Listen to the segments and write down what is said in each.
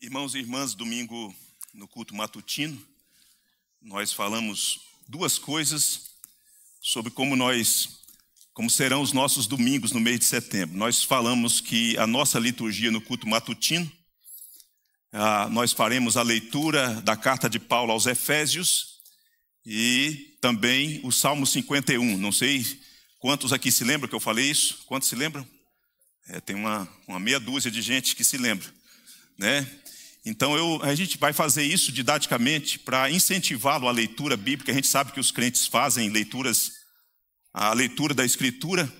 Irmãos e irmãs, domingo no culto matutino, nós falamos duas coisas sobre como nós como serão os nossos domingos no mês de setembro. Nós falamos que a nossa liturgia no culto matutino, nós faremos a leitura da carta de Paulo aos Efésios e também o Salmo 51. Não sei quantos aqui se lembram que eu falei isso? Quantos se lembram? É, tem uma, uma meia dúzia de gente que se lembra. Né? Então eu, a gente vai fazer isso didaticamente para incentivá-lo à leitura bíblica. A gente sabe que os crentes fazem leituras, a leitura da Escritura,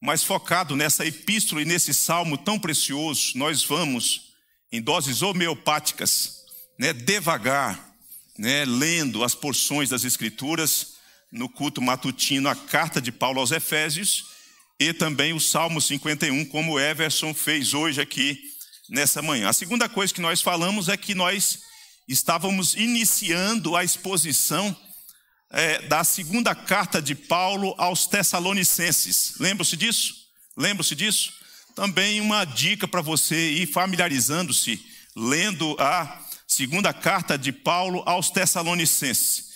mas focado nessa epístola e nesse salmo tão precioso, nós vamos em doses homeopáticas, né, devagar, né, lendo as porções das Escrituras no culto matutino, a carta de Paulo aos Efésios e também o Salmo 51, como Everson fez hoje aqui nessa manhã. A segunda coisa que nós falamos é que nós estávamos iniciando a exposição é, da segunda carta de Paulo aos Tessalonicenses. Lembra-se disso? Lembra-se disso? Também uma dica para você ir familiarizando-se, lendo a segunda carta de Paulo aos Tessalonicenses.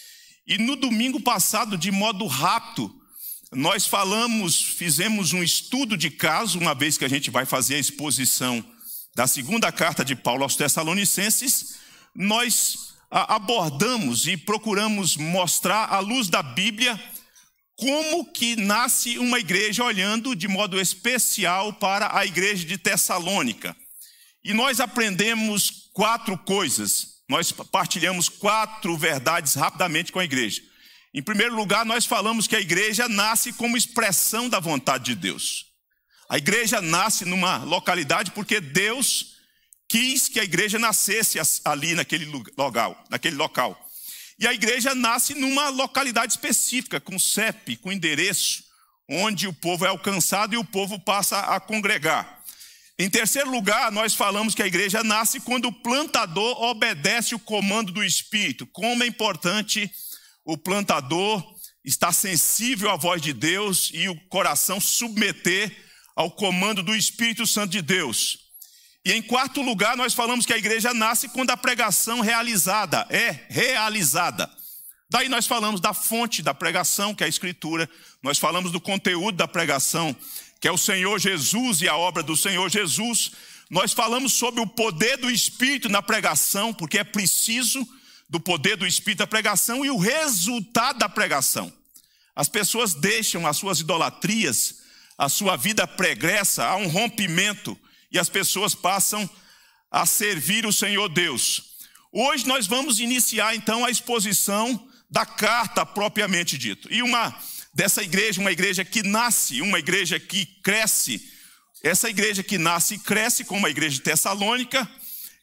E no domingo passado, de modo rápido, nós falamos, fizemos um estudo de caso, uma vez que a gente vai fazer a exposição da segunda carta de Paulo aos Tessalonicenses, nós abordamos e procuramos mostrar à luz da Bíblia como que nasce uma igreja olhando de modo especial para a igreja de Tessalônica. E nós aprendemos quatro coisas. Nós partilhamos quatro verdades rapidamente com a igreja. Em primeiro lugar, nós falamos que a igreja nasce como expressão da vontade de Deus. A igreja nasce numa localidade porque Deus quis que a igreja nascesse ali naquele local, naquele local. E a igreja nasce numa localidade específica, com CEP, com endereço, onde o povo é alcançado e o povo passa a congregar. Em terceiro lugar, nós falamos que a igreja nasce quando o plantador obedece o comando do Espírito. Como é importante o plantador estar sensível à voz de Deus e o coração submeter ao comando do Espírito Santo de Deus. E em quarto lugar, nós falamos que a igreja nasce quando a pregação realizada é realizada. Daí nós falamos da fonte da pregação, que é a Escritura, nós falamos do conteúdo da pregação, que é o Senhor Jesus e a obra do Senhor Jesus. Nós falamos sobre o poder do Espírito na pregação, porque é preciso do poder do Espírito na pregação e o resultado da pregação. As pessoas deixam as suas idolatrias a sua vida pregressa, há um rompimento e as pessoas passam a servir o Senhor Deus. Hoje nós vamos iniciar então a exposição da carta propriamente dito. E uma dessa igreja, uma igreja que nasce, uma igreja que cresce, essa igreja que nasce e cresce como a igreja de Tessalônica,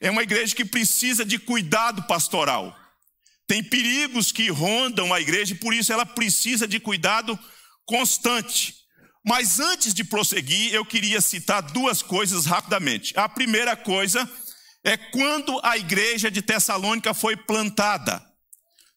é uma igreja que precisa de cuidado pastoral. Tem perigos que rondam a igreja e por isso ela precisa de cuidado constante. Mas antes de prosseguir, eu queria citar duas coisas rapidamente. A primeira coisa é quando a igreja de Tessalônica foi plantada.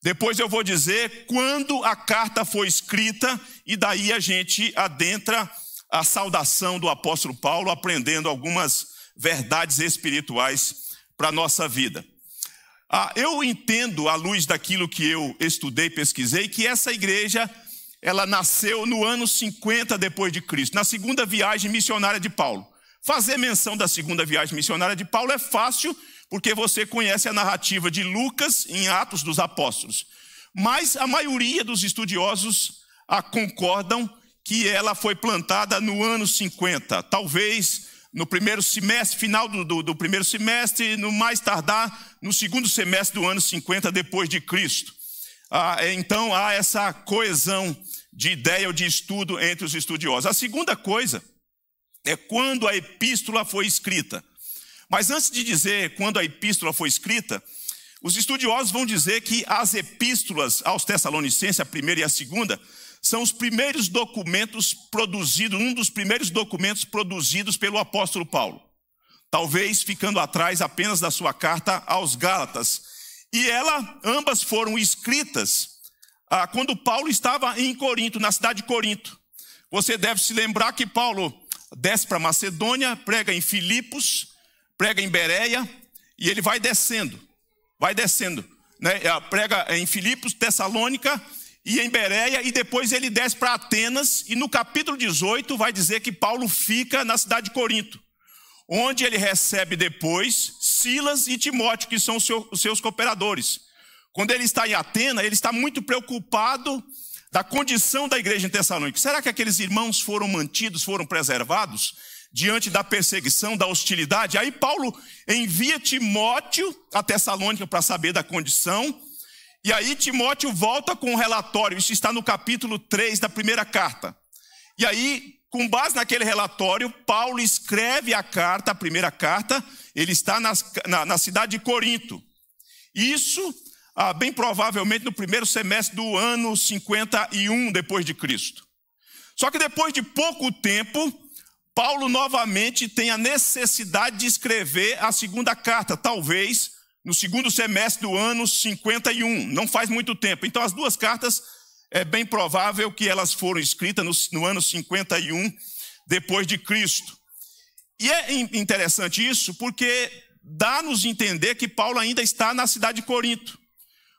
Depois eu vou dizer quando a carta foi escrita, e daí a gente adentra a saudação do apóstolo Paulo, aprendendo algumas verdades espirituais para a nossa vida. Ah, eu entendo, à luz daquilo que eu estudei, pesquisei, que essa igreja ela nasceu no ano 50 depois de Cristo, na segunda viagem missionária de Paulo. Fazer menção da segunda viagem missionária de Paulo é fácil, porque você conhece a narrativa de Lucas em Atos dos Apóstolos. Mas a maioria dos estudiosos ah, concordam que ela foi plantada no ano 50, talvez no primeiro semestre, final do, do, do primeiro semestre, no mais tardar no segundo semestre do ano 50 depois de Cristo. Ah, então há essa coesão de ideia ou de estudo entre os estudiosos. A segunda coisa é quando a epístola foi escrita. Mas antes de dizer quando a epístola foi escrita, os estudiosos vão dizer que as epístolas aos Tessalonicenses, a primeira e a segunda, são os primeiros documentos produzidos, um dos primeiros documentos produzidos pelo apóstolo Paulo. Talvez ficando atrás apenas da sua carta aos Gálatas. E ela, ambas foram escritas ah, quando Paulo estava em Corinto, na cidade de Corinto. Você deve se lembrar que Paulo desce para Macedônia, prega em Filipos, prega em Bereia, e ele vai descendo, vai descendo. Né? Ah, prega em Filipos, Tessalônica e em Bereia, e depois ele desce para Atenas, e no capítulo 18 vai dizer que Paulo fica na cidade de Corinto, onde ele recebe depois Silas e Timóteo, que são os seus cooperadores. Quando ele está em Atena, ele está muito preocupado da condição da igreja em Tessalônica. Será que aqueles irmãos foram mantidos, foram preservados diante da perseguição, da hostilidade? Aí Paulo envia Timóteo a Tessalônica para saber da condição. E aí Timóteo volta com um relatório, isso está no capítulo 3 da primeira carta. E aí, com base naquele relatório, Paulo escreve a carta, a primeira carta, ele está na, na cidade de Corinto. Isso ah, bem provavelmente no primeiro semestre do ano 51 depois de Cristo. Só que depois de pouco tempo, Paulo novamente tem a necessidade de escrever a segunda carta, talvez no segundo semestre do ano 51, não faz muito tempo. Então, as duas cartas, é bem provável que elas foram escritas no, no ano 51 depois de Cristo. E é interessante isso porque dá-nos entender que Paulo ainda está na cidade de Corinto.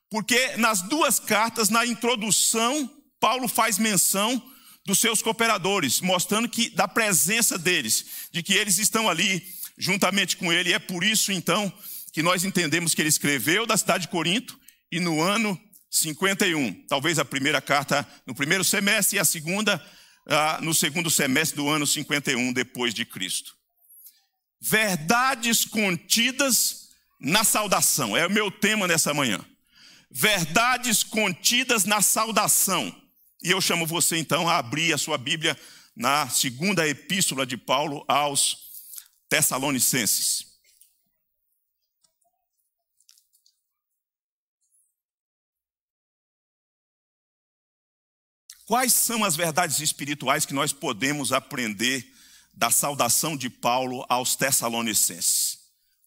Porque nas duas cartas, na introdução, Paulo faz menção dos seus cooperadores, mostrando que da presença deles, de que eles estão ali juntamente com ele. E é por isso então que nós entendemos que ele escreveu da cidade de Corinto e no ano 51, talvez a primeira carta no primeiro semestre e a segunda ah, no segundo semestre do ano 51 depois de Cristo. Verdades contidas na saudação é o meu tema nessa manhã verdades contidas na saudação. E eu chamo você então a abrir a sua Bíblia na segunda epístola de Paulo aos Tessalonicenses. Quais são as verdades espirituais que nós podemos aprender da saudação de Paulo aos Tessalonicenses?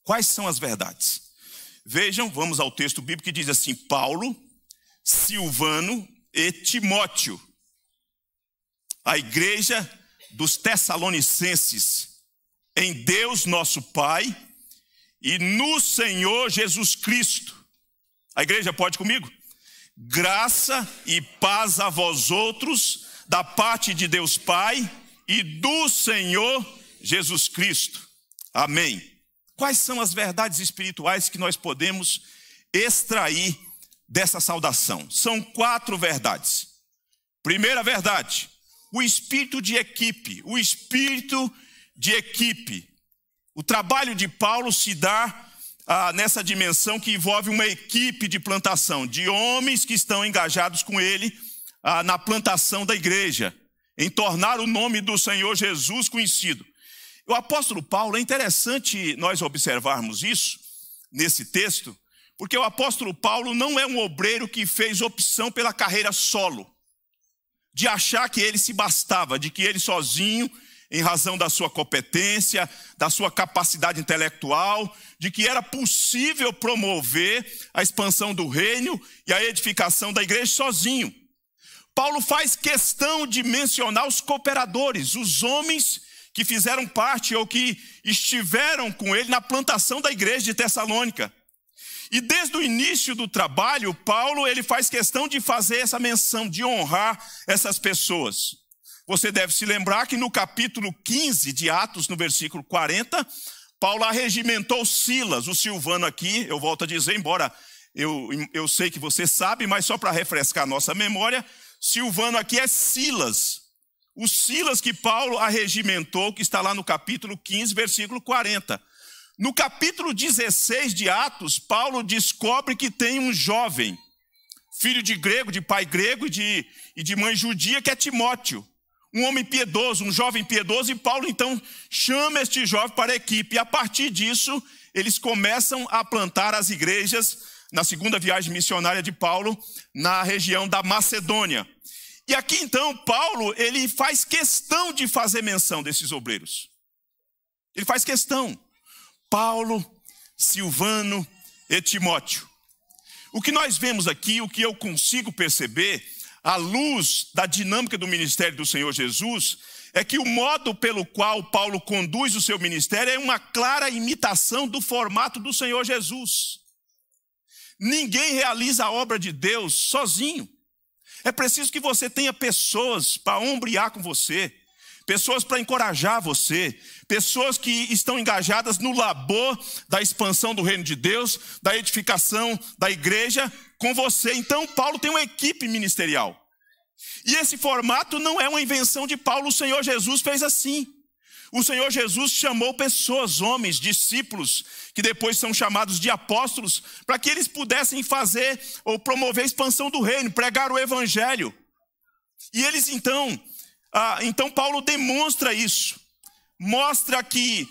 Quais são as verdades? Vejam, vamos ao texto bíblico que diz assim: Paulo, Silvano e Timóteo, a igreja dos Tessalonicenses, em Deus nosso Pai e no Senhor Jesus Cristo. A igreja pode comigo? Graça e paz a vós outros, da parte de Deus Pai e do Senhor Jesus Cristo. Amém. Quais são as verdades espirituais que nós podemos extrair dessa saudação? São quatro verdades. Primeira verdade, o espírito de equipe. O espírito de equipe. O trabalho de Paulo se dá ah, nessa dimensão que envolve uma equipe de plantação, de homens que estão engajados com ele ah, na plantação da igreja, em tornar o nome do Senhor Jesus conhecido. O apóstolo Paulo, é interessante nós observarmos isso nesse texto, porque o apóstolo Paulo não é um obreiro que fez opção pela carreira solo, de achar que ele se bastava, de que ele sozinho, em razão da sua competência, da sua capacidade intelectual, de que era possível promover a expansão do reino e a edificação da igreja sozinho. Paulo faz questão de mencionar os cooperadores, os homens que fizeram parte ou que estiveram com ele na plantação da igreja de Tessalônica. E desde o início do trabalho, Paulo ele faz questão de fazer essa menção, de honrar essas pessoas. Você deve se lembrar que no capítulo 15 de Atos, no versículo 40, Paulo arregimentou Silas, o Silvano aqui, eu volto a dizer, embora eu, eu sei que você sabe, mas só para refrescar a nossa memória, Silvano aqui é Silas, o Silas que Paulo arregimentou, que está lá no capítulo 15, versículo 40. No capítulo 16 de Atos, Paulo descobre que tem um jovem, filho de grego, de pai grego e de, e de mãe judia, que é Timóteo. Um homem piedoso, um jovem piedoso, e Paulo então chama este jovem para a equipe. E a partir disso, eles começam a plantar as igrejas na segunda viagem missionária de Paulo na região da Macedônia. E aqui então, Paulo, ele faz questão de fazer menção desses obreiros. Ele faz questão. Paulo, Silvano e Timóteo. O que nós vemos aqui, o que eu consigo perceber, à luz da dinâmica do ministério do Senhor Jesus, é que o modo pelo qual Paulo conduz o seu ministério é uma clara imitação do formato do Senhor Jesus. Ninguém realiza a obra de Deus sozinho. É preciso que você tenha pessoas para ombrear com você, pessoas para encorajar você, pessoas que estão engajadas no labor da expansão do reino de Deus, da edificação da igreja com você. Então, Paulo tem uma equipe ministerial. E esse formato não é uma invenção de Paulo, o Senhor Jesus fez assim. O Senhor Jesus chamou pessoas, homens, discípulos, que depois são chamados de apóstolos, para que eles pudessem fazer ou promover a expansão do reino, pregar o evangelho. E eles então, ah, então Paulo demonstra isso, mostra que,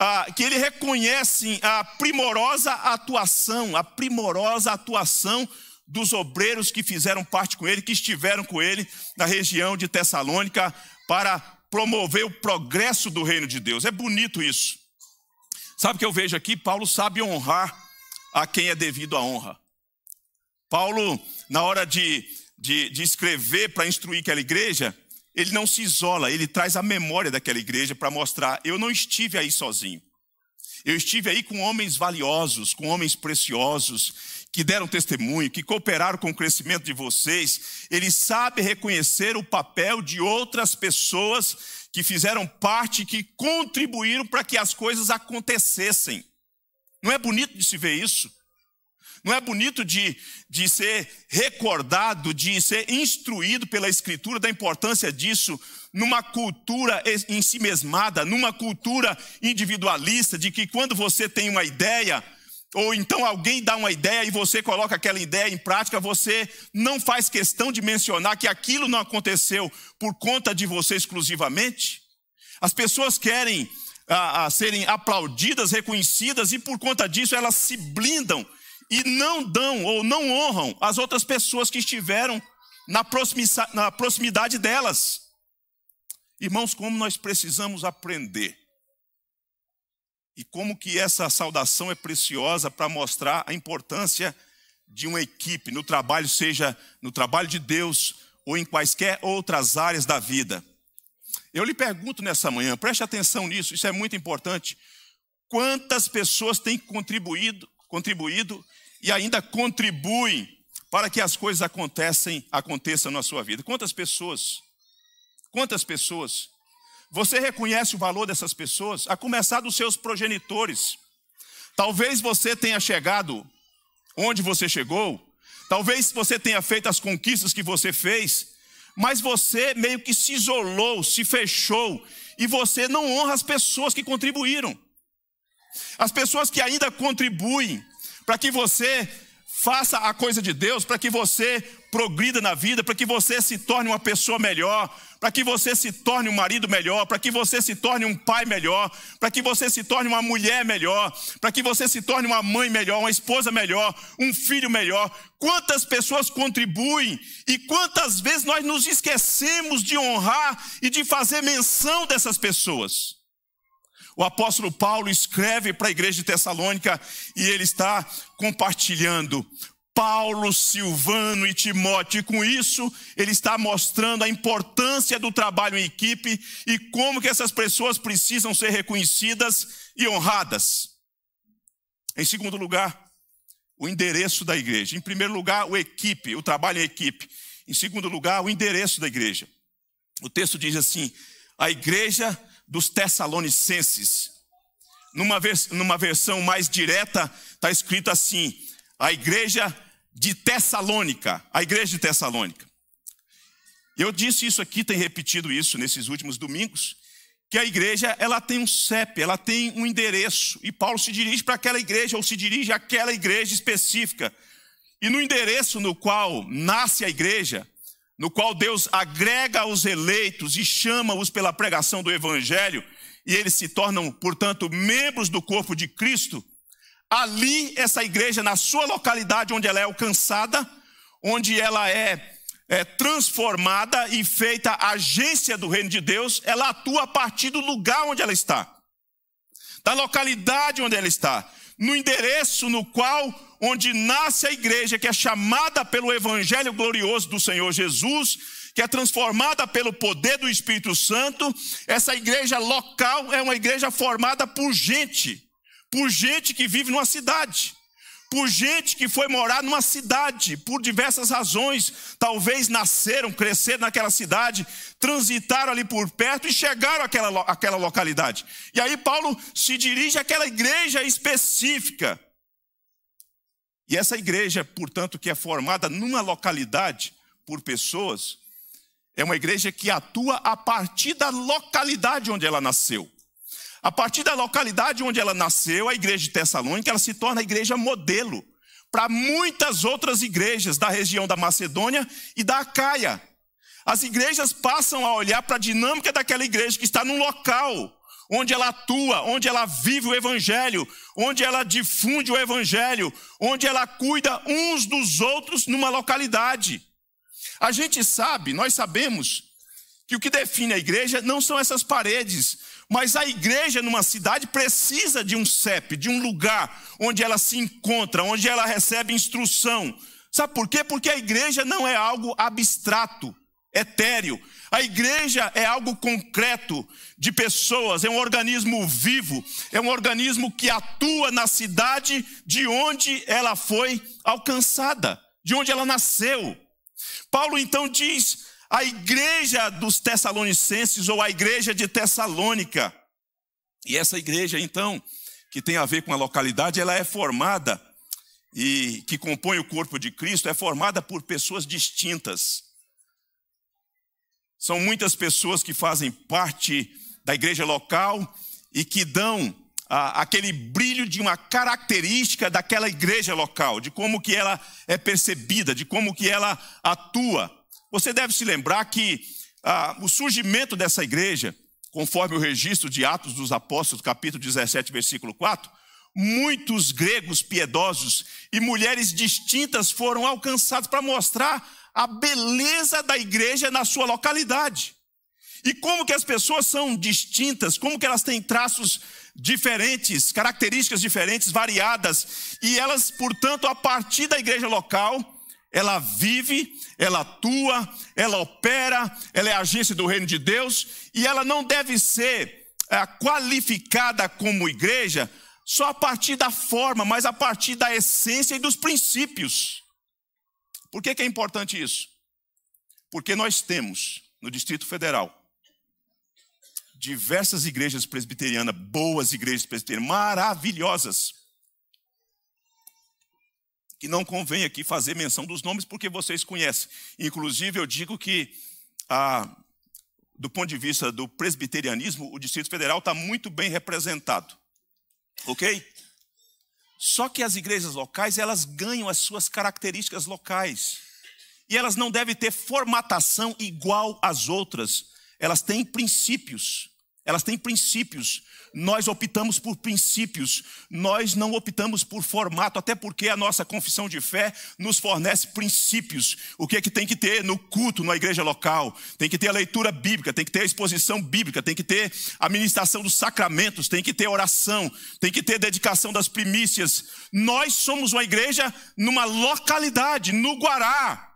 ah, que ele reconhece a primorosa atuação, a primorosa atuação dos obreiros que fizeram parte com ele, que estiveram com ele na região de Tessalônica para promover o progresso do reino de Deus. É bonito isso. Sabe o que eu vejo aqui? Paulo sabe honrar a quem é devido a honra. Paulo, na hora de, de, de escrever para instruir aquela igreja, ele não se isola, ele traz a memória daquela igreja para mostrar: eu não estive aí sozinho. Eu estive aí com homens valiosos, com homens preciosos que deram testemunho, que cooperaram com o crescimento de vocês, ele sabe reconhecer o papel de outras pessoas que fizeram parte, que contribuíram para que as coisas acontecessem. Não é bonito de se ver isso? Não é bonito de, de ser recordado, de ser instruído pela Escritura da importância disso numa cultura em si mesmada, numa cultura individualista, de que quando você tem uma ideia, ou então alguém dá uma ideia e você coloca aquela ideia em prática, você não faz questão de mencionar que aquilo não aconteceu por conta de você exclusivamente. As pessoas querem a, a serem aplaudidas, reconhecidas, e por conta disso elas se blindam e não dão ou não honram as outras pessoas que estiveram na, na proximidade delas. Irmãos, como nós precisamos aprender e como que essa saudação é preciosa para mostrar a importância de uma equipe no trabalho, seja no trabalho de Deus ou em quaisquer outras áreas da vida. Eu lhe pergunto nessa manhã, preste atenção nisso, isso é muito importante. Quantas pessoas têm contribuído, contribuído e ainda contribuem para que as coisas acontecem, aconteçam na sua vida? Quantas pessoas? Quantas pessoas? Você reconhece o valor dessas pessoas? A começar dos seus progenitores. Talvez você tenha chegado onde você chegou, talvez você tenha feito as conquistas que você fez, mas você meio que se isolou, se fechou, e você não honra as pessoas que contribuíram. As pessoas que ainda contribuem para que você faça a coisa de Deus, para que você progrida na vida, para que você se torne uma pessoa melhor, para que você se torne um marido melhor, para que você se torne um pai melhor, para que você se torne uma mulher melhor, para que você se torne uma mãe melhor, uma esposa melhor, um filho melhor. Quantas pessoas contribuem e quantas vezes nós nos esquecemos de honrar e de fazer menção dessas pessoas. O apóstolo Paulo escreve para a igreja de Tessalônica e ele está compartilhando Paulo, Silvano e Timóteo. E com isso, ele está mostrando a importância do trabalho em equipe e como que essas pessoas precisam ser reconhecidas e honradas. Em segundo lugar, o endereço da igreja. Em primeiro lugar, o equipe, o trabalho em equipe. Em segundo lugar, o endereço da igreja. O texto diz assim: a igreja dos Tessalonicenses. Numa, vers numa versão mais direta, está escrito assim: a igreja de Tessalônica, a igreja de Tessalônica. Eu disse isso aqui, tenho repetido isso nesses últimos domingos, que a igreja ela tem um CEP, ela tem um endereço, e Paulo se dirige para aquela igreja ou se dirige àquela igreja específica. E no endereço no qual nasce a igreja, no qual Deus agrega os eleitos e chama-os pela pregação do evangelho, e eles se tornam, portanto, membros do corpo de Cristo, ali essa igreja, na sua localidade onde ela é alcançada, onde ela é, é, transformada e feita agência do reino de Deus, ela atua a partir do lugar onde ela está, da localidade onde ela está, no endereço no qual onde nasce a igreja que é chamada pelo evangelho glorioso do Senhor Jesus, que é transformada pelo poder do Espírito Santo, essa igreja local é uma igreja formada por gente por gente que vive numa cidade, por gente que foi morar numa cidade, por diversas razões, talvez nasceram, cresceram naquela cidade, transitaram ali por perto e chegaram àquela, àquela localidade. E aí Paulo se dirige àquela igreja específica. E essa igreja, portanto, que é formada numa localidade por pessoas, é uma igreja que atua a partir da localidade onde ela nasceu. A partir da localidade onde ela nasceu, a igreja de Tessalônica, ela se torna a igreja modelo para muitas outras igrejas da região da Macedônia e da Acaia. As igrejas passam a olhar para a dinâmica daquela igreja que está num local onde ela atua, onde ela vive o evangelho, onde ela difunde o evangelho, onde ela cuida uns dos outros numa localidade. A gente sabe, nós sabemos, que o que define a igreja não são essas paredes, mas a igreja numa cidade precisa de um CEP, de um lugar onde ela se encontra, onde ela recebe instrução. Sabe por quê? Porque a igreja não é algo abstrato, etéreo. A igreja é algo concreto de pessoas, é um organismo vivo, é um organismo que atua na cidade de onde ela foi alcançada, de onde ela nasceu. Paulo então diz a igreja dos Tessalonicenses ou a igreja de Tessalônica. E essa igreja, então, que tem a ver com a localidade, ela é formada e que compõe o corpo de Cristo, é formada por pessoas distintas. São muitas pessoas que fazem parte da igreja local e que dão ah, aquele brilho de uma característica daquela igreja local, de como que ela é percebida, de como que ela atua. Você deve se lembrar que ah, o surgimento dessa igreja, conforme o registro de Atos dos Apóstolos, capítulo 17, versículo 4, muitos gregos piedosos e mulheres distintas foram alcançados para mostrar a beleza da igreja na sua localidade. E como que as pessoas são distintas, como que elas têm traços diferentes, características diferentes, variadas, e elas, portanto, a partir da igreja local, ela vive, ela atua, ela opera, ela é agência do reino de Deus e ela não deve ser é, qualificada como igreja só a partir da forma, mas a partir da essência e dos princípios. Por que, que é importante isso? Porque nós temos no Distrito Federal diversas igrejas presbiterianas, boas igrejas presbiterianas, maravilhosas que não convém aqui fazer menção dos nomes, porque vocês conhecem. Inclusive, eu digo que, ah, do ponto de vista do presbiterianismo, o Distrito Federal está muito bem representado. Ok? Só que as igrejas locais, elas ganham as suas características locais. E elas não devem ter formatação igual às outras. Elas têm princípios elas têm princípios. Nós optamos por princípios, nós não optamos por formato, até porque a nossa confissão de fé nos fornece princípios. O que é que tem que ter no culto, na igreja local? Tem que ter a leitura bíblica, tem que ter a exposição bíblica, tem que ter a ministração dos sacramentos, tem que ter oração, tem que ter dedicação das primícias. Nós somos uma igreja numa localidade, no Guará.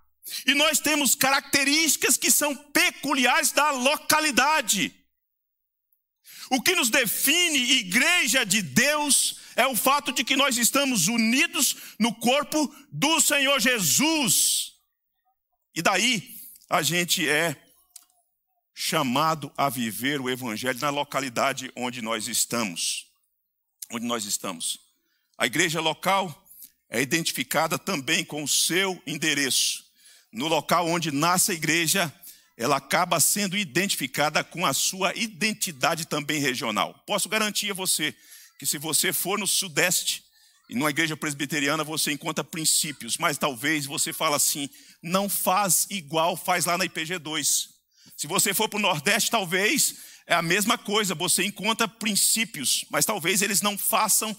E nós temos características que são peculiares da localidade. O que nos define igreja de Deus é o fato de que nós estamos unidos no corpo do Senhor Jesus. E daí a gente é chamado a viver o evangelho na localidade onde nós estamos. Onde nós estamos. A igreja local é identificada também com o seu endereço. No local onde nasce a igreja, ela acaba sendo identificada com a sua identidade também regional. Posso garantir a você que se você for no Sudeste e numa igreja presbiteriana, você encontra princípios, mas talvez você fala assim: não faz igual faz lá na IPG2. Se você for para o Nordeste, talvez é a mesma coisa, você encontra princípios, mas talvez eles não façam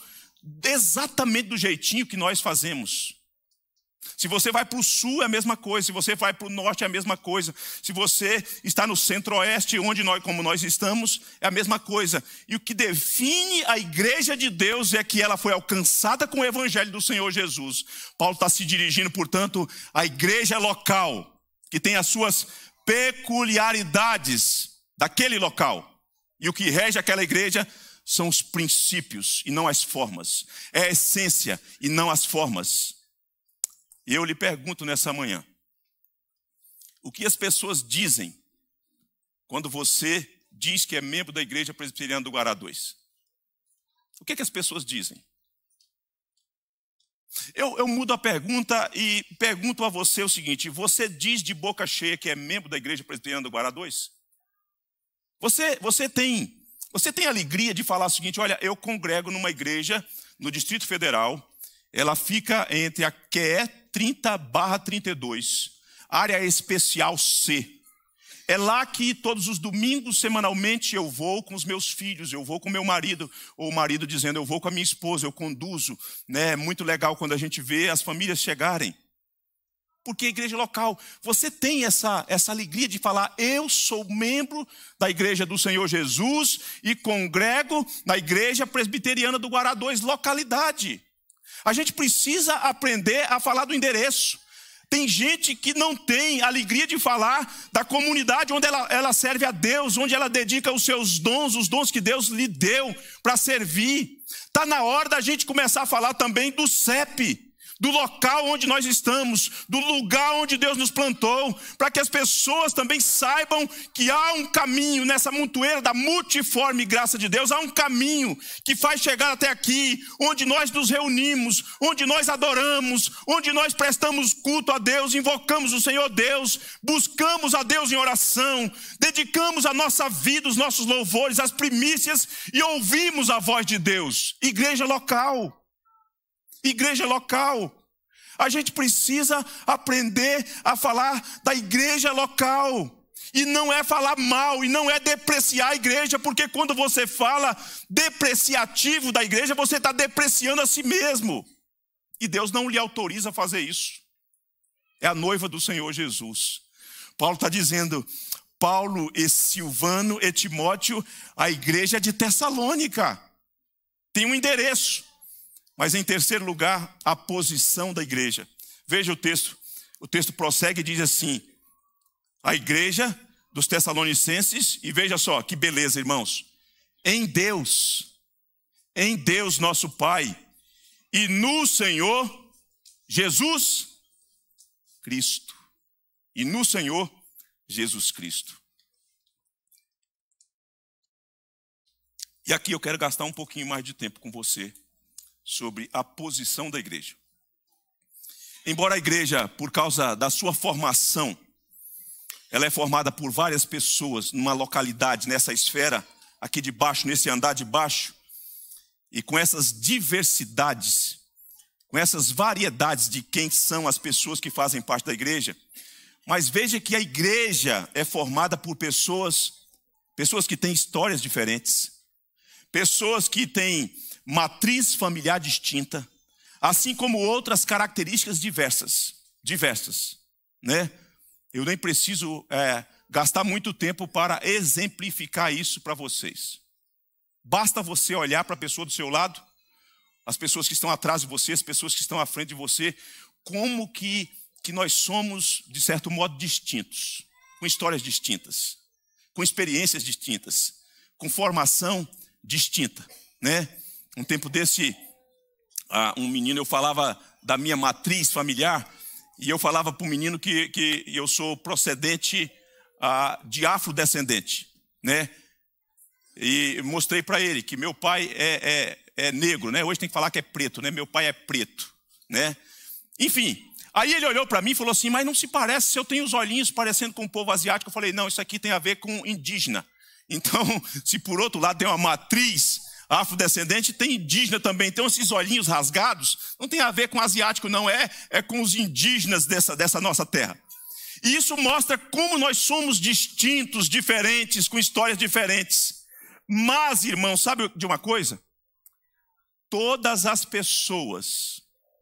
exatamente do jeitinho que nós fazemos. Se você vai para o sul, é a mesma coisa. Se você vai para o norte, é a mesma coisa. Se você está no centro-oeste, onde nós, como nós estamos, é a mesma coisa. E o que define a igreja de Deus é que ela foi alcançada com o evangelho do Senhor Jesus. Paulo está se dirigindo, portanto, à igreja local, que tem as suas peculiaridades daquele local. E o que rege aquela igreja são os princípios e não as formas. É a essência e não as formas. E eu lhe pergunto nessa manhã: o que as pessoas dizem quando você diz que é membro da Igreja Presbiteriana do Guará 2? O que, é que as pessoas dizem? Eu, eu, mudo a pergunta e pergunto a você o seguinte: você diz de boca cheia que é membro da Igreja Presbiteriana do Guará 2? Você, você, tem, você tem alegria de falar o seguinte: olha, eu congrego numa igreja no Distrito Federal ela fica entre a QE 30 barra 32, área especial C. É lá que todos os domingos, semanalmente, eu vou com os meus filhos, eu vou com meu marido, ou o marido dizendo, eu vou com a minha esposa, eu conduzo. Né? É muito legal quando a gente vê as famílias chegarem. Porque a igreja local, você tem essa, essa alegria de falar, eu sou membro da igreja do Senhor Jesus e congrego na igreja presbiteriana do Guará 2, localidade. A gente precisa aprender a falar do endereço. Tem gente que não tem alegria de falar da comunidade onde ela, ela serve a Deus, onde ela dedica os seus dons, os dons que Deus lhe deu para servir. Está na hora da gente começar a falar também do CEP do local onde nós estamos, do lugar onde Deus nos plantou, para que as pessoas também saibam que há um caminho nessa montoeira da multiforme graça de Deus, há um caminho que faz chegar até aqui, onde nós nos reunimos, onde nós adoramos, onde nós prestamos culto a Deus, invocamos o Senhor Deus, buscamos a Deus em oração, dedicamos a nossa vida, os nossos louvores, as primícias e ouvimos a voz de Deus. Igreja local igreja local. A gente precisa aprender a falar da igreja local. E não é falar mal, e não é depreciar a igreja, porque quando você fala depreciativo da igreja, você está depreciando a si mesmo. E Deus não lhe autoriza a fazer isso. É a noiva do Senhor Jesus. Paulo está dizendo: Paulo e Silvano e Timóteo, a igreja é de Tessalônica. Tem um endereço. Mas em terceiro lugar, a posição da igreja. Veja o texto. O texto prossegue e diz assim: A igreja dos Tessalonicenses, e veja só que beleza, irmãos. Em Deus, em Deus nosso Pai, e no Senhor Jesus Cristo. E no Senhor Jesus Cristo. E aqui eu quero gastar um pouquinho mais de tempo com você sobre a posição da igreja. Embora a igreja, por causa da sua formação, ela é formada por várias pessoas numa localidade, nessa esfera, aqui de baixo, nesse andar de baixo, e com essas diversidades, com essas variedades de quem são as pessoas que fazem parte da igreja, mas veja que a igreja é formada por pessoas, pessoas que têm histórias diferentes, pessoas que têm matriz familiar distinta, assim como outras características diversas, diversas, né? Eu nem preciso é, gastar muito tempo para exemplificar isso para vocês. Basta você olhar para a pessoa do seu lado, as pessoas que estão atrás de você, as pessoas que estão à frente de você, como que, que nós somos, de certo modo, distintos, com histórias distintas, com experiências distintas, com formação distinta, né? Um tempo desse, um menino, eu falava da minha matriz familiar, e eu falava para o menino que, que eu sou procedente de afrodescendente, né? E mostrei para ele que meu pai é, é, é negro, né? Hoje tem que falar que é preto, né? Meu pai é preto, né? Enfim, aí ele olhou para mim e falou assim: Mas não se parece, se eu tenho os olhinhos parecendo com o povo asiático. Eu falei: Não, isso aqui tem a ver com indígena. Então, se por outro lado tem uma matriz afrodescendente, tem indígena também, tem esses olhinhos rasgados, não tem a ver com asiático, não é, é com os indígenas dessa, dessa nossa terra. E isso mostra como nós somos distintos, diferentes, com histórias diferentes. Mas, irmão, sabe de uma coisa? Todas as pessoas,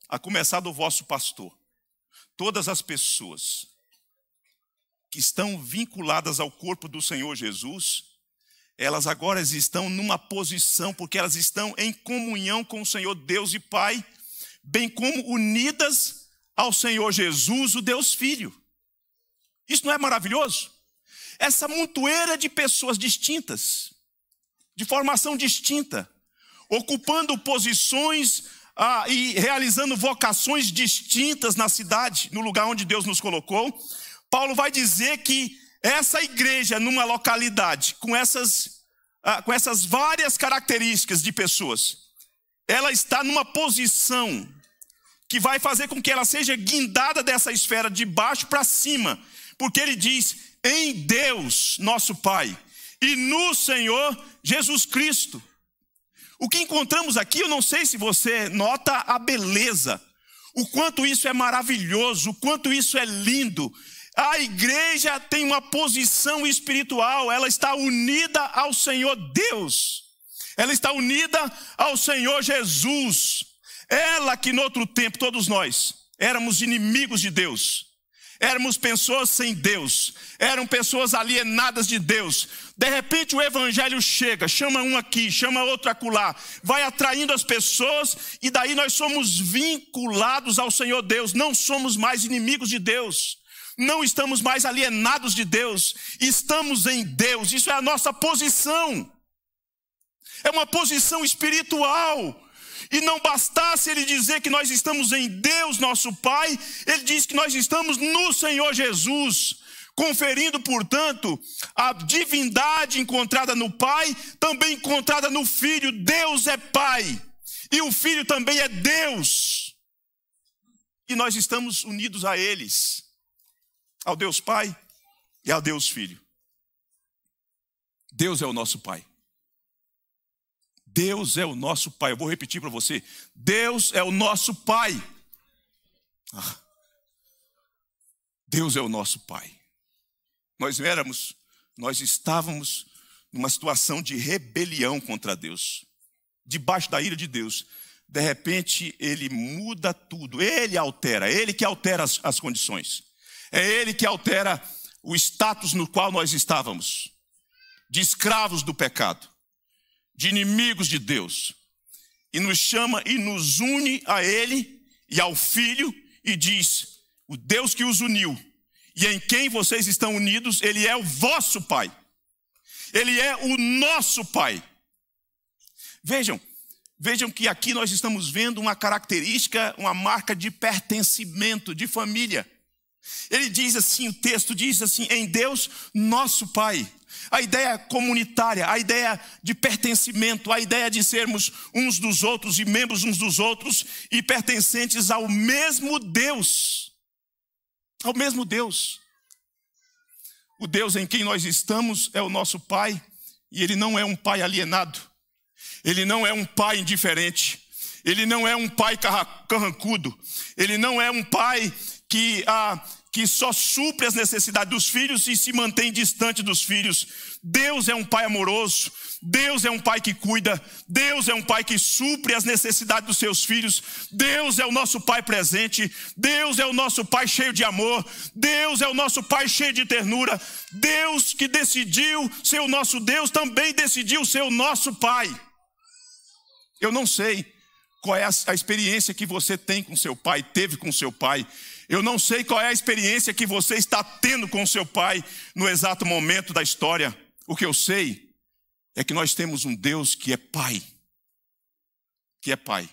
a começar do vosso pastor, todas as pessoas que estão vinculadas ao corpo do Senhor Jesus, elas agora estão numa posição, porque elas estão em comunhão com o Senhor Deus e Pai, bem como unidas ao Senhor Jesus, o Deus Filho. Isso não é maravilhoso? Essa montoeira de pessoas distintas, de formação distinta, ocupando posições ah, e realizando vocações distintas na cidade, no lugar onde Deus nos colocou, Paulo vai dizer que essa igreja numa localidade com essas, ah, com essas várias características de pessoas, ela está numa posição que vai fazer com que ela seja guindada dessa esfera de baixo para cima, porque ele diz: em Deus, nosso Pai, e no Senhor Jesus Cristo. O que encontramos aqui, eu não sei se você nota a beleza, o quanto isso é maravilhoso, o quanto isso é lindo, a igreja tem uma posição espiritual, ela está unida ao Senhor Deus, ela está unida ao Senhor Jesus. Ela que, no outro tempo, todos nós éramos inimigos de Deus, éramos pessoas sem Deus, eram pessoas alienadas de Deus. De repente o evangelho chega, chama um aqui, chama outro acolá, vai atraindo as pessoas e daí nós somos vinculados ao Senhor Deus, não somos mais inimigos de Deus não estamos mais alienados de Deus, estamos em Deus, isso é a nossa posição, é uma posição espiritual. E não bastasse ele dizer que nós estamos em Deus, nosso Pai, ele diz que nós estamos no Senhor Jesus, conferindo, portanto, a divindade encontrada no Pai, também encontrada no Filho. Deus é Pai e o Filho também é Deus. E nós estamos unidos a eles. Ao Deus Pai e ao Deus Filho. Deus é o nosso Pai. Deus é o nosso Pai. Eu vou repetir para você. Deus é o nosso Pai. Ah. Deus é o nosso Pai. Nós éramos, nós estávamos numa situação de rebelião contra Deus, debaixo da ira de Deus. De repente, ele muda tudo, ele altera, ele que altera as, as condições. É Ele que altera o status no qual nós estávamos de escravos do pecado, de inimigos de Deus, e nos chama e nos une a Ele e ao Filho e diz: O Deus que os uniu e em quem vocês estão unidos, Ele é o vosso Pai, Ele é o nosso Pai. Vejam, vejam que aqui nós estamos vendo uma característica, uma marca de pertencimento, de família. Ele diz assim, o texto diz assim: em Deus, nosso Pai. A ideia comunitária, a ideia de pertencimento, a ideia de sermos uns dos outros e membros uns dos outros e pertencentes ao mesmo Deus. Ao mesmo Deus. O Deus em quem nós estamos é o nosso Pai e ele não é um pai alienado. Ele não é um pai indiferente. Ele não é um pai carrancudo. Ele não é um pai que, ah, que só supre as necessidades dos filhos e se mantém distante dos filhos. Deus é um pai amoroso, Deus é um pai que cuida, Deus é um pai que supre as necessidades dos seus filhos, Deus é o nosso pai presente, Deus é o nosso pai cheio de amor, Deus é o nosso pai cheio de ternura. Deus que decidiu ser o nosso Deus também decidiu ser o nosso pai. Eu não sei qual é a, experiência que você tem com seu pai, teve com seu pai. Eu não sei qual é a experiência que você está tendo com seu pai no exato momento da história. O que eu sei é que nós temos um Deus que é pai. Que é pai.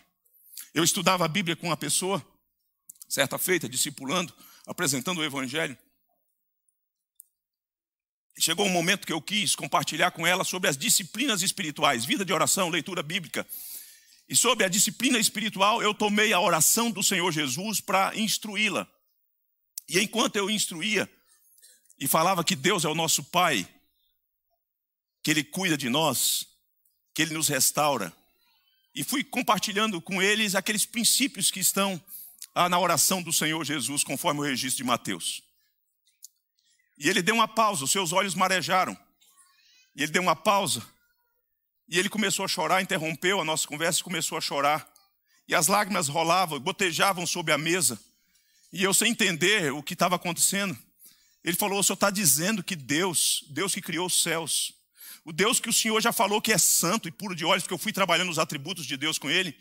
Eu estudava a Bíblia com uma pessoa, certa feita, discipulando, apresentando o Evangelho. Chegou um momento que eu quis compartilhar com ela sobre as disciplinas espirituais, vida de oração, leitura bíblica. E sobre a disciplina espiritual, eu tomei a oração do Senhor Jesus para instruí-la. E enquanto eu instruía e falava que Deus é o nosso Pai, que Ele cuida de nós, que Ele nos restaura, e fui compartilhando com eles aqueles princípios que estão ah, na oração do Senhor Jesus, conforme o registro de Mateus. E ele deu uma pausa, os seus olhos marejaram. E ele deu uma pausa e ele começou a chorar, interrompeu a nossa conversa e começou a chorar. E as lágrimas rolavam, gotejavam sobre a mesa. E eu sem entender o que estava acontecendo. Ele falou: O senhor está dizendo que Deus, Deus que criou os céus, o Deus que o senhor já falou que é santo e puro de olhos, porque eu fui trabalhando os atributos de Deus com ele,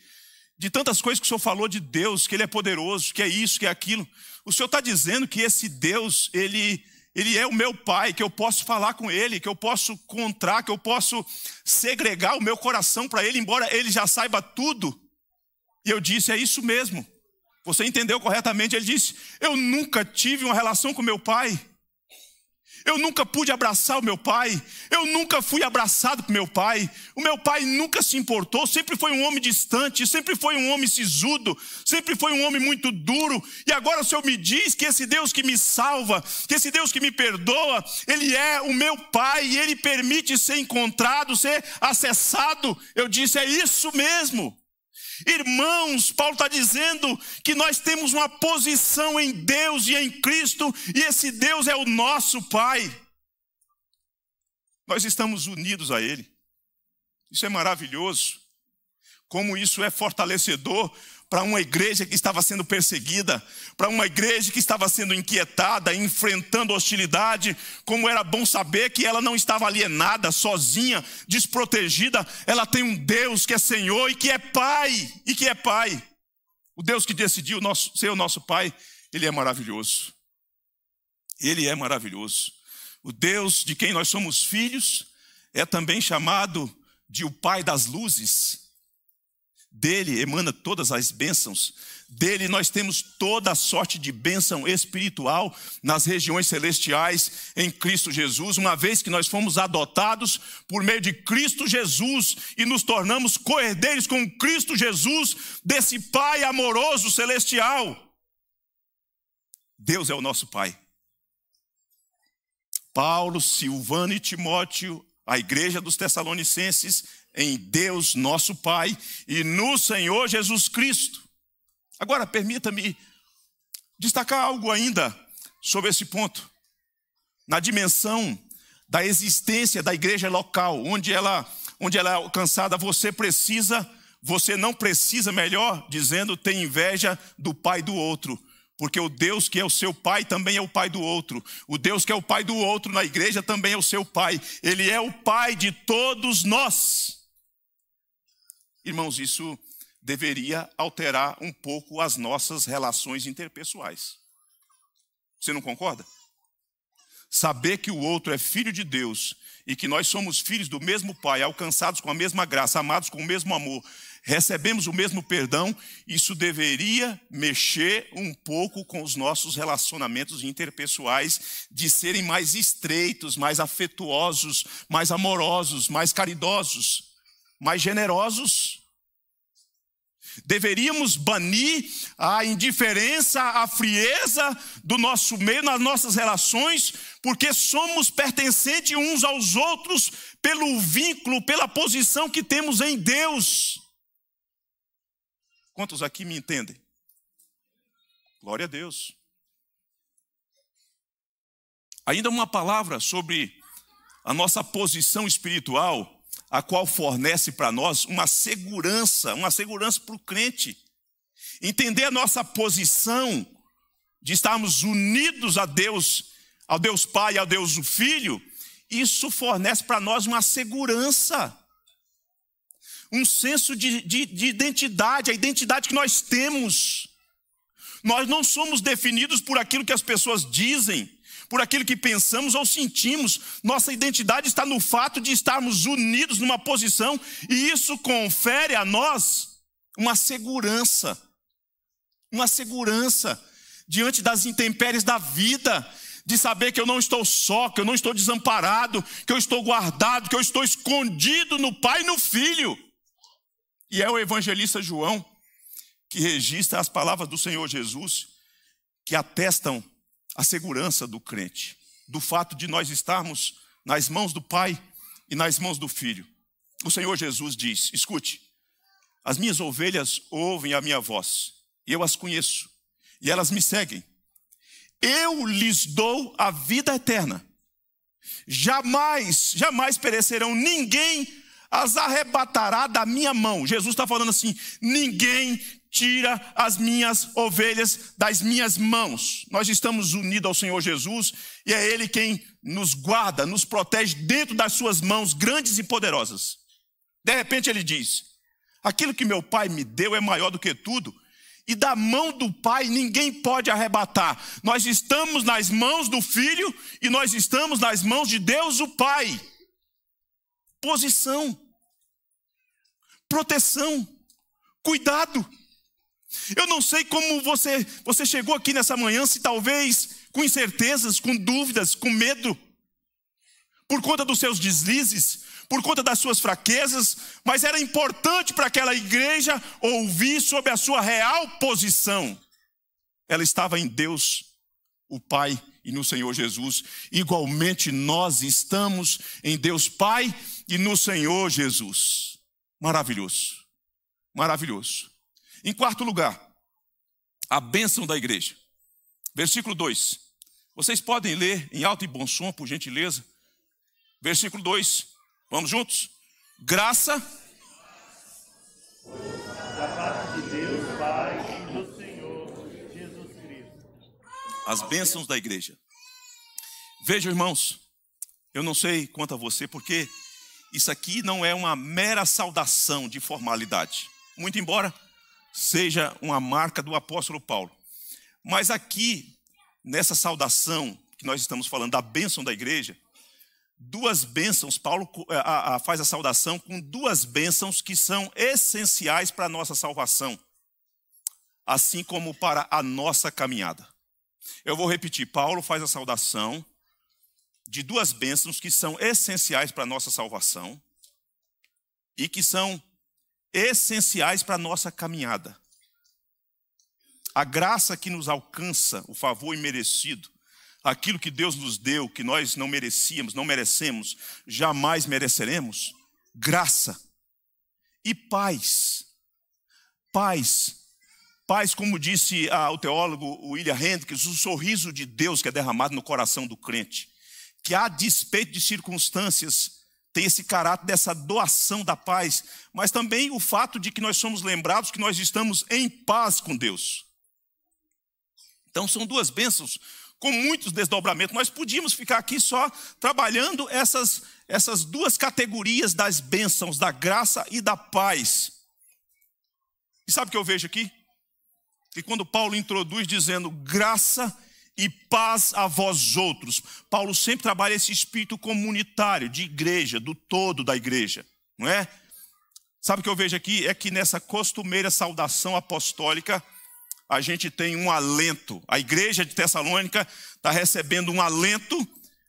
de tantas coisas que o senhor falou de Deus, que ele é poderoso, que é isso, que é aquilo. O senhor está dizendo que esse Deus, ele ele é o meu pai, que eu posso falar com ele, que eu posso contrar, que eu posso segregar o meu coração para ele, embora ele já saiba tudo. E eu disse: é isso mesmo. Você entendeu corretamente? Ele disse: eu nunca tive uma relação com meu pai. Eu nunca pude abraçar o meu pai. Eu nunca fui abraçado por meu pai. O meu pai nunca se importou. Sempre foi um homem distante. Sempre foi um homem sisudo. Sempre foi um homem muito duro. E agora o Senhor me diz que esse Deus que me salva, que esse Deus que me perdoa, ele é o meu pai e ele permite ser encontrado, ser acessado. Eu disse: é isso mesmo. Irmãos, Paulo está dizendo que nós temos uma posição em Deus e em Cristo, e esse Deus é o nosso Pai. Nós estamos unidos a Ele. Isso é maravilhoso. Como isso é fortalecedor para uma igreja que estava sendo perseguida, para uma igreja que estava sendo inquietada, enfrentando hostilidade, como era bom saber que ela não estava alienada, sozinha, desprotegida, ela tem um Deus que é Senhor e que é Pai, e que é Pai. O Deus que decidiu nosso, ser o nosso Pai, ele é maravilhoso. Ele é maravilhoso. O Deus de quem nós somos filhos é também chamado de o Pai das luzes dele emana todas as bênçãos, dele nós temos toda a sorte de bênção espiritual nas regiões celestiais em Cristo Jesus, uma vez que nós fomos adotados por meio de Cristo Jesus e nos tornamos coerdeiros com Cristo Jesus, desse Pai amoroso celestial. Deus é o nosso Pai. Paulo, Silvano e Timóteo, a igreja dos Tessalonicenses em Deus nosso Pai e no Senhor Jesus Cristo. Agora, permita-me destacar algo ainda sobre esse ponto, na dimensão da existência da igreja local, onde ela, onde ela é alcançada, você precisa, você não precisa, melhor dizendo, ter inveja do pai do outro. Porque o Deus que é o seu pai também é o pai do outro. O Deus que é o pai do outro na igreja também é o seu pai. Ele é o pai de todos nós. Irmãos, isso deveria alterar um pouco as nossas relações interpessoais. Você não concorda? Saber que o outro é filho de Deus e que nós somos filhos do mesmo Pai, alcançados com a mesma graça, amados com o mesmo amor, recebemos o mesmo perdão, isso deveria mexer um pouco com os nossos relacionamentos interpessoais, de serem mais estreitos, mais afetuosos, mais amorosos, mais caridosos mas generosos. Deveríamos banir a indiferença, a frieza do nosso meio, nas nossas relações, porque somos pertencentes uns aos outros pelo vínculo, pela posição que temos em Deus. Quantos aqui me entendem? Glória a Deus. Ainda uma palavra sobre a nossa posição espiritual a qual fornece para nós uma segurança, uma segurança para o crente. Entender a nossa posição de estarmos unidos a Deus, ao Deus Pai, ao Deus o Filho, isso fornece para nós uma segurança, um senso de, de, de identidade, a identidade que nós temos. Nós não somos definidos por aquilo que as pessoas dizem, por aquilo que pensamos ou sentimos. Nossa identidade está no fato de estarmos unidos numa posição e isso confere a nós uma segurança. Uma segurança diante das intempéries da vida, de saber que eu não estou só, que eu não estou desamparado, que eu estou guardado, que eu estou escondido no Pai e no Filho. E é o evangelista João que registra as palavras do Senhor Jesus que atestam a segurança do crente, do fato de nós estarmos nas mãos do Pai e nas mãos do Filho. O Senhor Jesus diz: Escute, as minhas ovelhas ouvem a minha voz, e eu as conheço, e elas me seguem. Eu lhes dou a vida eterna. Jamais, jamais perecerão, ninguém as arrebatará da minha mão. Jesus está falando assim: ninguém tira as minhas ovelhas das minhas mãos. Nós estamos unidos ao Senhor Jesus e é Ele quem nos guarda, nos protege dentro das Suas mãos grandes e poderosas. De repente ele diz: Aquilo que meu Pai me deu é maior do que tudo. E da mão do Pai ninguém pode arrebatar. Nós estamos nas mãos do Filho e nós estamos nas mãos de Deus o Pai. Posição, proteção, cuidado. Eu não sei como você, você chegou aqui nessa manhã, se talvez com incertezas, com dúvidas, com medo, por conta dos seus deslizes, por conta das suas fraquezas, mas era importante para aquela igreja ouvir sobre a sua real posição. Ela estava em Deus, o Pai e no Senhor Jesus. Igualmente nós estamos em Deus Pai e no Senhor Jesus. Maravilhoso. Maravilhoso. Em quarto lugar, a bênção da igreja. Versículo 2. Vocês podem ler em alto e bom som, por gentileza. Versículo 2. Vamos juntos? Graça da parte de Deus, Pai e do Senhor Jesus Cristo. As bênçãos da igreja. Veja, irmãos, eu não sei quanto a você, porque isso aqui não é uma mera saudação de formalidade. Muito embora seja uma marca do apóstolo Paulo. Mas aqui, nessa saudação que nós estamos falando da bênção da igreja, duas bênçãos, Paulo eh, faz a saudação com duas bênçãos que são essenciais para a nossa salvação, assim como para a nossa caminhada. Eu vou repetir, Paulo faz a saudação de duas bênçãos que são essenciais para a nossa salvação e que são essenciais para a nossa caminhada. A graça que nos alcança, o favor imerecido, aquilo que Deus nos deu, que nós não merecíamos, não merecemos, jamais mereceremos, graça e paz. Paz. Paz, como disse ah, o teólogo William Hendricks, o sorriso de Deus que é derramado no coração do crente, que a despeito de circunstâncias tem esse caráter dessa doação da paz, mas também o fato de que nós somos lembrados que nós estamos em paz com Deus. Então são duas bênçãos com muitos desdobramentos. Nós podíamos ficar aqui só trabalhando essas, essas duas categorias das bênçãos, da graça e da paz. E sabe o que eu vejo aqui? Que quando Paulo introduz dizendo graça e paz a vós outros. Paulo sempre trabalha esse espírito comunitário, de igreja, do todo da igreja, não é? Sabe o que eu vejo aqui? É que nessa costumeira saudação apostólica, a gente tem um alento. A igreja de Tessalônica está recebendo um alento,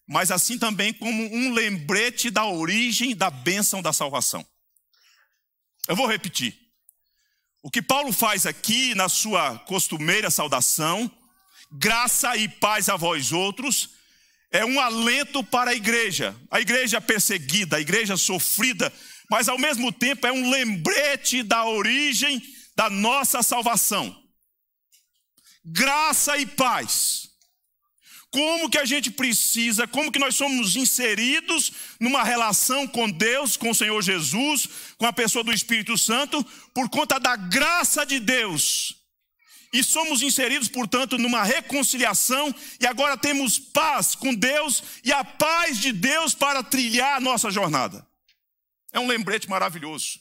mas assim também como um lembrete da origem da bênção da salvação. Eu vou repetir. O que Paulo faz aqui na sua costumeira saudação graça e paz a vós outros, é um alento para a igreja, a igreja é perseguida, a igreja é sofrida, mas ao mesmo tempo é um lembrete da origem da nossa salvação. Graça e paz. Como que a gente precisa, como que nós somos inseridos numa relação com Deus, com o Senhor Jesus, com a pessoa do Espírito Santo, por conta da graça de Deus e somos inseridos, portanto, numa reconciliação e agora temos paz com Deus e a paz de Deus para trilhar a nossa jornada. É um lembrete maravilhoso.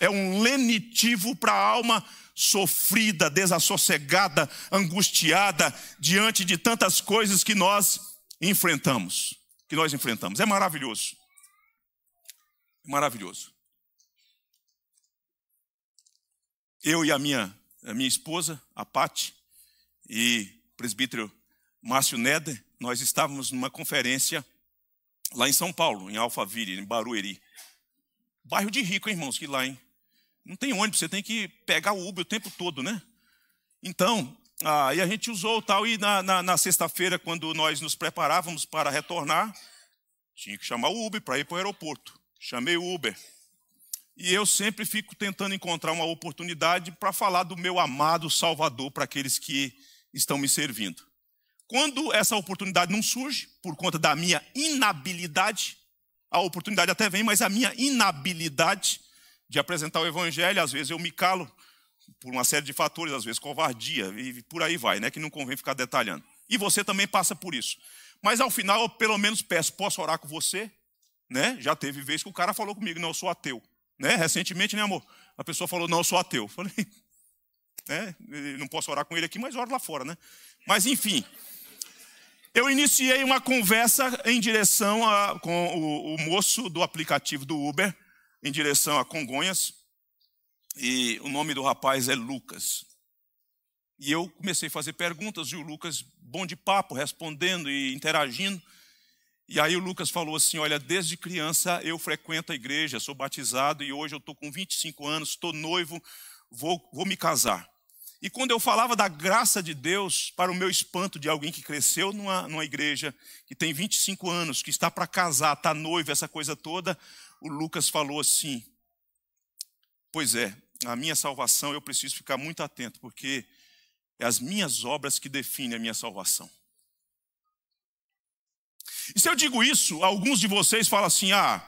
É um lenitivo para a alma sofrida, desassossegada, angustiada diante de tantas coisas que nós enfrentamos, que nós enfrentamos. É maravilhoso. É maravilhoso. Eu e a minha a minha esposa, a Pati, e o presbítero Márcio Neder, nós estávamos numa conferência lá em São Paulo, em Alphaville, em Barueri. Bairro de rico, hein, irmãos, que lá, hein? Não tem ônibus, você tem que pegar o Uber o tempo todo, né? Então, aí a gente usou tal, e na, na, na sexta-feira, quando nós nos preparávamos para retornar, tinha que chamar o Uber para ir para o aeroporto. Chamei o Uber. E eu sempre fico tentando encontrar uma oportunidade para falar do meu amado Salvador para aqueles que estão me servindo. Quando essa oportunidade não surge, por conta da minha inabilidade, a oportunidade até vem, mas a minha inabilidade de apresentar o Evangelho, às vezes eu me calo por uma série de fatores, às vezes covardia, e por aí vai, né? Que não convém ficar detalhando. E você também passa por isso. Mas ao final, eu pelo menos peço, posso orar com você? Né? Já teve vez que o cara falou comigo, não, eu sou ateu. Né? Recentemente, né, amor? A pessoa falou, não, eu sou ateu. Eu falei, né? não posso orar com ele aqui, mas oro lá fora, né? Mas enfim, eu iniciei uma conversa em direção a, com o, o moço do aplicativo do Uber, em direção a Congonhas, e o nome do rapaz é Lucas. E eu comecei a fazer perguntas e o Lucas, bom de papo, respondendo e interagindo. E aí o Lucas falou assim: Olha, desde criança eu frequento a igreja, sou batizado e hoje eu estou com 25 anos, estou noivo, vou, vou me casar. E quando eu falava da graça de Deus, para o meu espanto de alguém que cresceu numa, numa igreja, que tem 25 anos, que está para casar, está noivo, essa coisa toda, o Lucas falou assim: Pois é, a minha salvação eu preciso ficar muito atento, porque é as minhas obras que definem a minha salvação. E se eu digo isso, alguns de vocês falam assim: ah,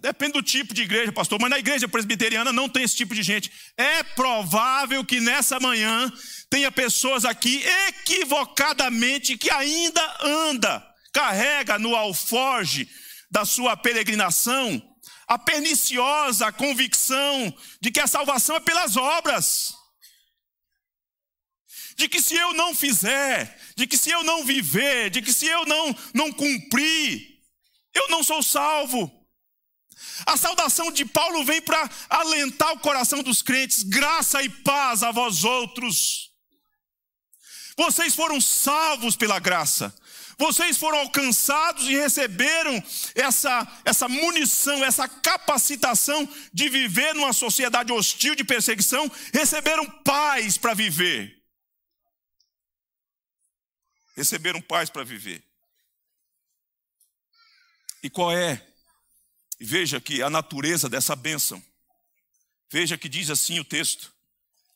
depende do tipo de igreja, pastor, mas na igreja presbiteriana não tem esse tipo de gente. É provável que nessa manhã tenha pessoas aqui equivocadamente que ainda anda, carrega no alforge da sua peregrinação a perniciosa convicção de que a salvação é pelas obras de que se eu não fizer, de que se eu não viver, de que se eu não, não cumprir, eu não sou salvo. A saudação de Paulo vem para alentar o coração dos crentes, graça e paz a vós outros. Vocês foram salvos pela graça, vocês foram alcançados e receberam essa, essa munição, essa capacitação de viver numa sociedade hostil de perseguição, receberam paz para viver receberam paz para viver. E qual é? Veja aqui a natureza dessa bênção. Veja que diz assim o texto: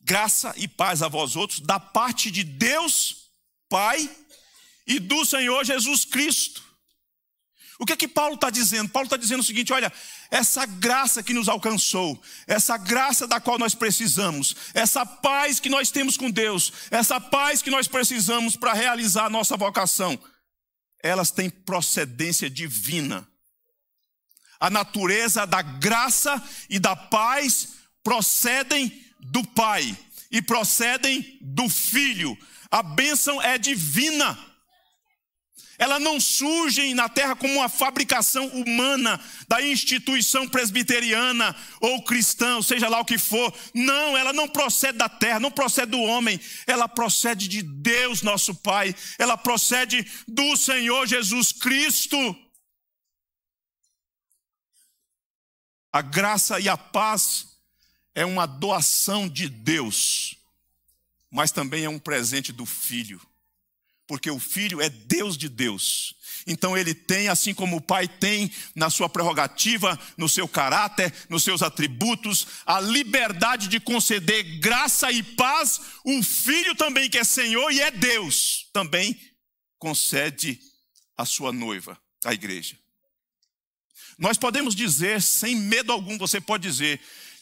graça e paz a vós outros, da parte de Deus, Pai, e do Senhor Jesus Cristo. O que é que Paulo está dizendo? Paulo está dizendo o seguinte: olha, essa graça que nos alcançou, essa graça da qual nós precisamos, essa paz que nós temos com Deus, essa paz que nós precisamos para realizar a nossa vocação, elas têm procedência divina. A natureza da graça e da paz procedem do Pai e procedem do Filho. A bênção é divina. Ela não surge na terra como uma fabricação humana da instituição presbiteriana ou cristã, ou seja lá o que for. Não, ela não procede da terra, não procede do homem, ela procede de Deus, nosso Pai. Ela procede do Senhor Jesus Cristo. A graça e a paz é uma doação de Deus, mas também é um presente do Filho porque o filho é Deus de Deus. Então ele tem, assim como o pai tem, na sua prerrogativa, no seu caráter, nos seus atributos, a liberdade de conceder graça e paz, o filho também, que é Senhor e é Deus, também concede à sua noiva, à igreja. Nós podemos dizer, sem medo algum, você pode dizer,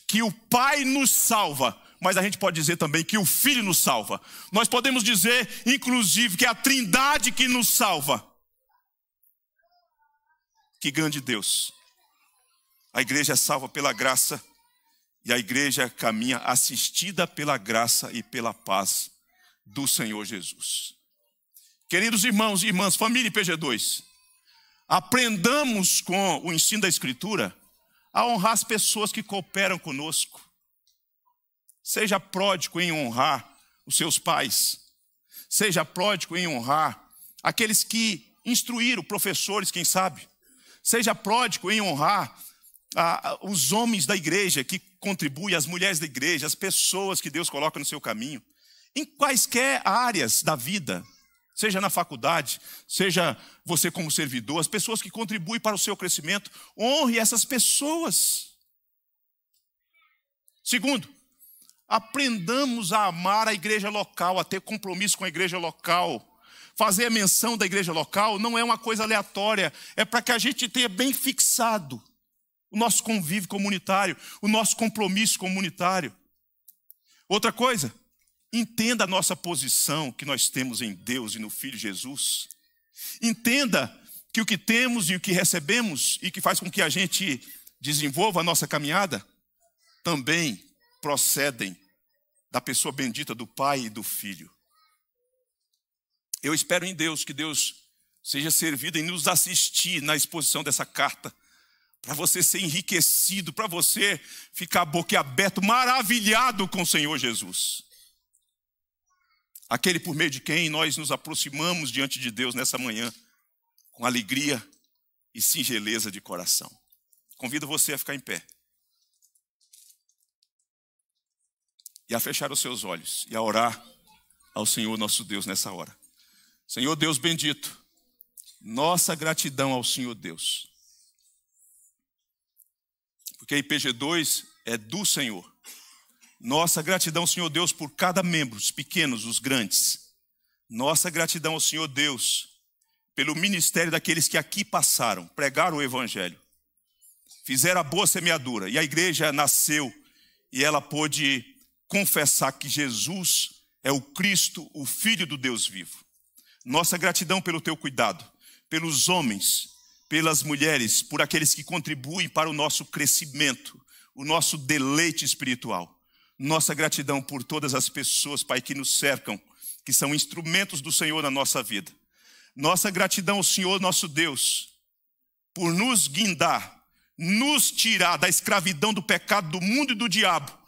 que o Pai nos salva mas a gente pode dizer também que o Filho nos salva. Nós podemos dizer, inclusive, que é a Trindade que nos salva. Que grande Deus! A igreja é salva pela graça e a igreja caminha assistida pela graça e pela paz do Senhor Jesus. Queridos irmãos e irmãs, família PG2, aprendamos com o ensino da Escritura a honrar as pessoas que cooperam conosco. Seja pródigo em honrar os seus pais. Seja pródigo em honrar aqueles que instruíram, professores, quem sabe. Seja pródigo em honrar ah, os homens da igreja que contribuem, as mulheres da igreja, as pessoas que Deus coloca no seu caminho. Em quaisquer áreas da vida, seja na faculdade, seja você como servidor, as pessoas que contribuem para o seu crescimento, honre essas pessoas. Segundo, aprendamos a amar a igreja local, a ter compromisso com a igreja local. Fazer a menção da igreja local não é uma coisa aleatória, é para que a gente tenha bem fixado o nosso convívio comunitário, o nosso compromisso comunitário. Outra coisa, entenda a nossa posição que nós temos em Deus e no Filho Jesus. Entenda que o que temos e o que recebemos e que faz com que a gente desenvolva a nossa caminhada também procedem da pessoa bendita do Pai e do Filho. Eu espero em Deus que Deus seja servido em nos assistir na exposição dessa carta, para você ser enriquecido, para você ficar boquiaberto, maravilhado com o Senhor Jesus. Aquele por meio de quem nós nos aproximamos diante de Deus nessa manhã, com alegria e singeleza de coração. Convido você a ficar em pé. e a fechar os seus olhos e a orar ao Senhor nosso Deus nessa hora. Senhor Deus bendito, nossa gratidão ao Senhor Deus. Porque a IPG2 é do Senhor. Nossa gratidão, Senhor Deus, por cada membro, os pequenos, os grandes. Nossa gratidão ao Senhor Deus pelo ministério daqueles que aqui passaram, pregaram o Evangelho, fizeram a boa semeadura e a igreja nasceu e ela pôde confessar que Jesus é o Cristo, o Filho do Deus vivo. Nossa gratidão pelo teu cuidado, pelos homens, pelas mulheres, por aqueles que contribuem para o nosso crescimento, o nosso deleite espiritual. Nossa gratidão por todas as pessoas, Pai, que nos cercam, que são instrumentos do Senhor na nossa vida. Nossa gratidão ao Senhor, nosso Deus, por nos guindar, nos tirar da escravidão do pecado, do mundo e do diabo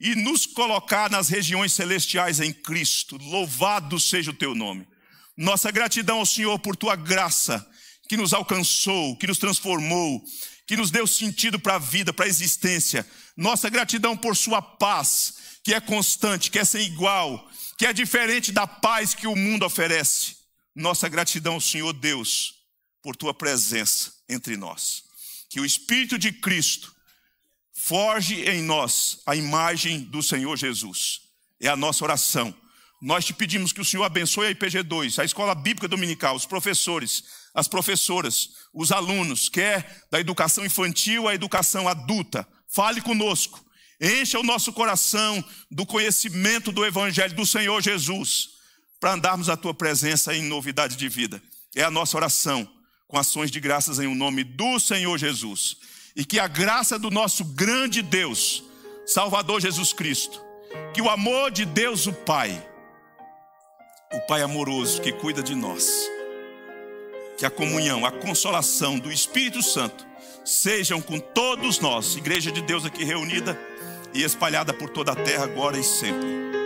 e nos colocar nas regiões celestiais em Cristo. Louvado seja o teu nome. Nossa gratidão ao Senhor por tua graça que nos alcançou, que nos transformou, que nos deu sentido para a vida, para a existência. Nossa gratidão por sua paz, que é constante, que é sem igual, que é diferente da paz que o mundo oferece. Nossa gratidão ao Senhor Deus por tua presença entre nós. Que o Espírito de Cristo forge em nós a imagem do Senhor Jesus. É a nossa oração. Nós te pedimos que o Senhor abençoe a IPG2, a Escola Bíblica Dominical, os professores, as professoras, os alunos, quer da educação infantil à educação adulta. Fale conosco. Encha o nosso coração do conhecimento do Evangelho do Senhor Jesus, para andarmos à tua presença em novidade de vida. É a nossa oração, com ações de graças em o um nome do Senhor Jesus e que a graça do nosso grande Deus, Salvador Jesus Cristo, que o amor de Deus, o Pai, o Pai amoroso que cuida de nós, que a comunhão, a consolação do Espírito Santo sejam com todos nós, Igreja de Deus aqui reunida e espalhada por toda a terra, agora e sempre.